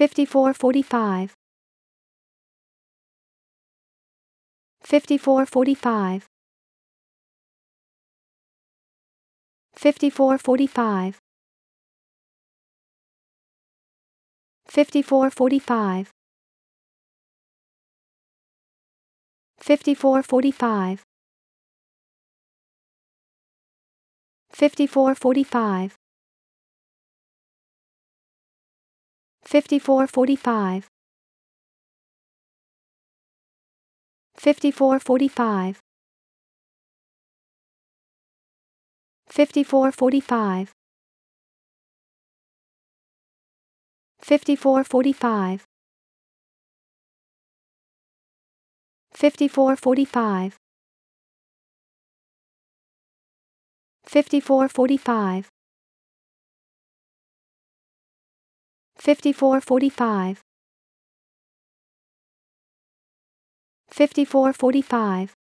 5445 5445 5445 5445 5445 5445 5445 5445 5445 5445 5445 5445 5445 5445